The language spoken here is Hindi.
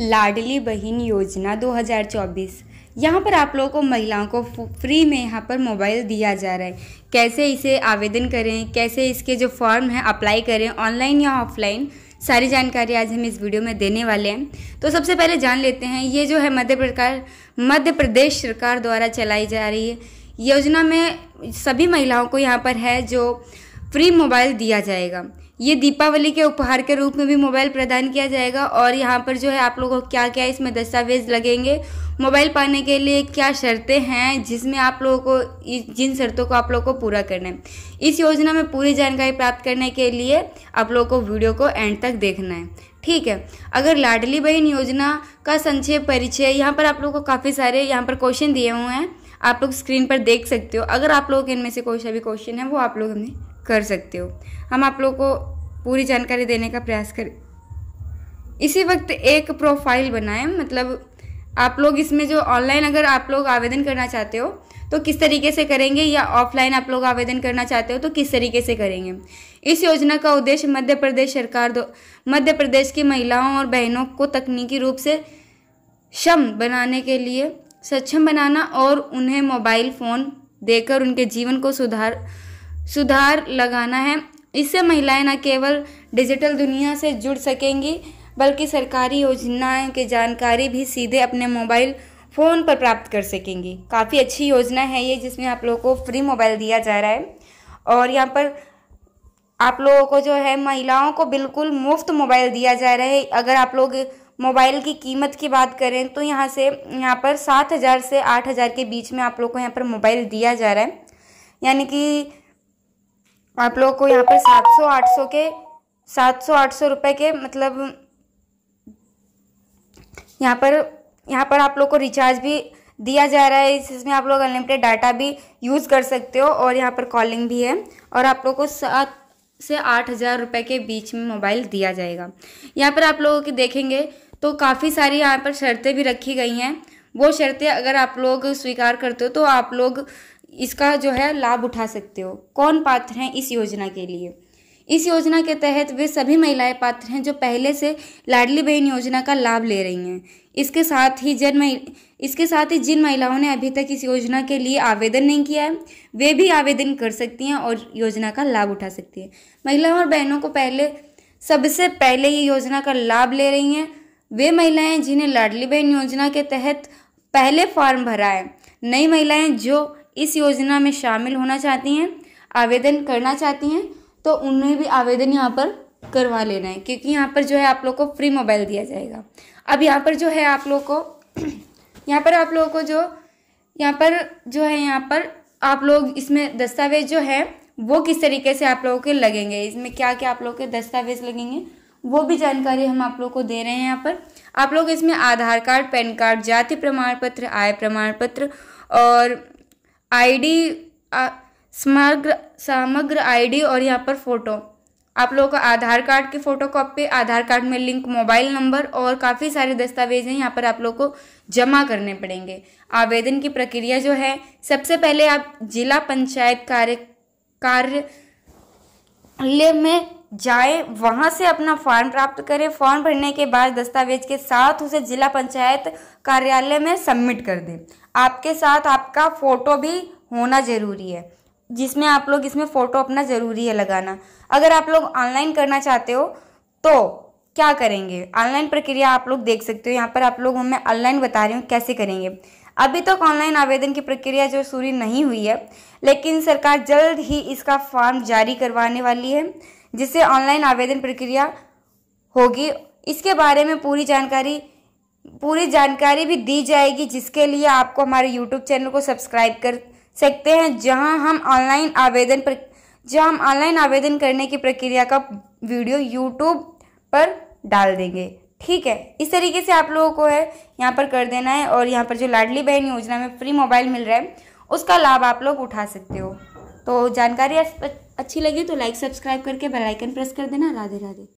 लाडली बहन योजना 2024 यहाँ पर आप लोगों को महिलाओं को फ्री में यहाँ पर मोबाइल दिया जा रहा है कैसे इसे आवेदन करें कैसे इसके जो फॉर्म है अप्लाई करें ऑनलाइन या ऑफलाइन सारी जानकारी आज हम इस वीडियो में देने वाले हैं तो सबसे पहले जान लेते हैं ये जो है मध्य प्रकार मध्य प्रदेश सरकार द्वारा चलाई जा रही है योजना में सभी महिलाओं को यहाँ पर है जो फ्री मोबाइल दिया जाएगा ये दीपावली के उपहार के रूप में भी मोबाइल प्रदान किया जाएगा और यहाँ पर जो है आप लोगों को क्या क्या इसमें दस्तावेज लगेंगे मोबाइल पाने के लिए क्या शर्तें हैं जिसमें आप लोगों को जिन शर्तों को आप लोगों को पूरा करना है इस योजना में पूरी जानकारी प्राप्त करने के लिए आप लोगों को वीडियो को एंड तक देखना है ठीक है अगर लाडली बहन योजना का संक्षेप परिचय यहाँ पर आप लोगों को काफ़ी सारे यहाँ पर क्वेश्चन दिए हुए हैं आप लोग स्क्रीन पर देख सकते हो अगर आप लोग इनमें से कोई सा भी क्वेश्चन है वो आप लोग हमें कर सकते हो हम आप लोग को पूरी जानकारी देने का प्रयास करें इसी वक्त एक प्रोफाइल बनाएं मतलब आप लोग इसमें जो ऑनलाइन अगर आप लोग आवेदन करना चाहते हो तो किस तरीके से करेंगे या ऑफलाइन आप लोग आवेदन करना चाहते हो तो किस तरीके से करेंगे इस योजना का उद्देश्य मध्य प्रदेश सरकार दो मध्य प्रदेश की महिलाओं और बहनों को तकनीकी रूप से क्षम बनाने के लिए सक्षम बनाना और उन्हें मोबाइल फ़ोन देकर उनके जीवन को सुधार सुधार लगाना है इससे महिलाएं न केवल डिजिटल दुनिया से जुड़ सकेंगी बल्कि सरकारी योजनाएं की जानकारी भी सीधे अपने मोबाइल फ़ोन पर प्राप्त कर सकेंगी काफ़ी अच्छी योजना है ये जिसमें आप लोगों को फ्री मोबाइल दिया जा रहा है और यहाँ पर आप लोगों को जो है महिलाओं को बिल्कुल मुफ्त मोबाइल दिया जा रहा है अगर आप लोग मोबाइल की कीमत की बात करें तो यहाँ से यहाँ पर सात हज़ार से आठ हज़ार के बीच में आप लोग को यहाँ पर मोबाइल दिया जा रहा है यानी कि आप लोग को यहाँ पर सात सौ आठ सौ के सात सौ आठ सौ रुपये के मतलब यहाँ पर यहाँ पर आप लोग को रिचार्ज भी दिया जा रहा है इसमें आप लोग अनलिमिटेड डाटा भी यूज़ कर सकते हो और यहाँ पर कॉलिंग भी है और आप लोग को सात से आठ हज़ार रुपये के बीच में मोबाइल दिया जाएगा यहाँ पर आप लोगों के देखेंगे तो काफ़ी सारी यहाँ पर शर्तें भी रखी गई हैं वो शर्तें अगर आप लोग स्वीकार करते हो तो आप लोग इसका जो है लाभ उठा सकते हो कौन पात्र हैं इस योजना के लिए इस योजना के तहत वे सभी महिलाएं पात्र हैं जो पहले से लाडली बहन योजना का लाभ ले रही हैं इसके साथ ही जन इसके साथ ही जिन महिलाओं ने अभी तक इस योजना के लिए आवेदन नहीं किया है वे भी आवेदन कर सकती हैं और योजना का लाभ उठा सकती हैं महिलाओं और बहनों को पहले सबसे पहले ये योजना का लाभ ले रही हैं वे महिलाएं जिन्हें लाडली बहन योजना के तहत पहले फॉर्म भरा है नई महिलाएं जो इस योजना में शामिल होना चाहती हैं आवेदन करना चाहती हैं तो उन्हें भी आवेदन यहाँ पर करवा लेना है क्योंकि यहाँ पर जो है आप लोग को फ्री मोबाइल दिया जाएगा अब यहाँ पर जो है आप लोग को यहाँ पर आप लोगों को जो यहाँ पर जो है यहाँ पर आप लोग इसमें दस्तावेज जो है वो किस तरीके से आप लोगों के लगेंगे इसमें क्या क्या आप लोगों के दस्तावेज लगेंगे वो भी जानकारी हम आप लोग को दे रहे हैं यहाँ पर आप लोग इसमें आधार कार्ड पैन कार्ड जाति प्रमाण पत्र आय प्रमाण पत्र और आईडी समग्र समग्र आईडी और यहाँ पर फ़ोटो आप लोगों का आधार कार्ड की फ़ोटो कॉपी आधार कार्ड में लिंक मोबाइल नंबर और काफ़ी सारे दस्तावेज हैं यहाँ पर आप लोग को जमा करने पड़ेंगे आवेदन की प्रक्रिया जो है सबसे पहले आप जिला पंचायत कार्य कार्य में जाए वहाँ से अपना फॉर्म प्राप्त करें फॉर्म भरने के बाद दस्तावेज के साथ उसे जिला पंचायत कार्यालय में सबमिट कर दें आपके साथ आपका फ़ोटो भी होना ज़रूरी है जिसमें आप लोग इसमें फ़ोटो अपना ज़रूरी है लगाना अगर आप लोग ऑनलाइन करना चाहते हो तो क्या करेंगे ऑनलाइन प्रक्रिया आप लोग देख सकते हो यहाँ पर आप लोग हमें ऑनलाइन बता रही हूँ कैसे करेंगे अभी तक तो ऑनलाइन आवेदन की प्रक्रिया जो शुरू नहीं हुई है लेकिन सरकार जल्द ही इसका फॉर्म जारी करवाने वाली है जिससे ऑनलाइन आवेदन प्रक्रिया होगी इसके बारे में पूरी जानकारी पूरी जानकारी भी दी जाएगी जिसके लिए आपको हमारे यूट्यूब चैनल को सब्सक्राइब कर सकते हैं जहां हम ऑनलाइन आवेदन पर जहां हम ऑनलाइन आवेदन करने की प्रक्रिया का वीडियो यूट्यूब पर डाल देंगे ठीक है इस तरीके से आप लोगों को है यहाँ पर कर देना है और यहाँ पर जो लाडली बहन योजना में फ्री मोबाइल मिल रहा है उसका लाभ आप लोग उठा सकते हो तो जानकारी अच्छी लगी तो लाइक सब्सक्राइब करके बेल आइकन प्रेस कर देना राधे राधे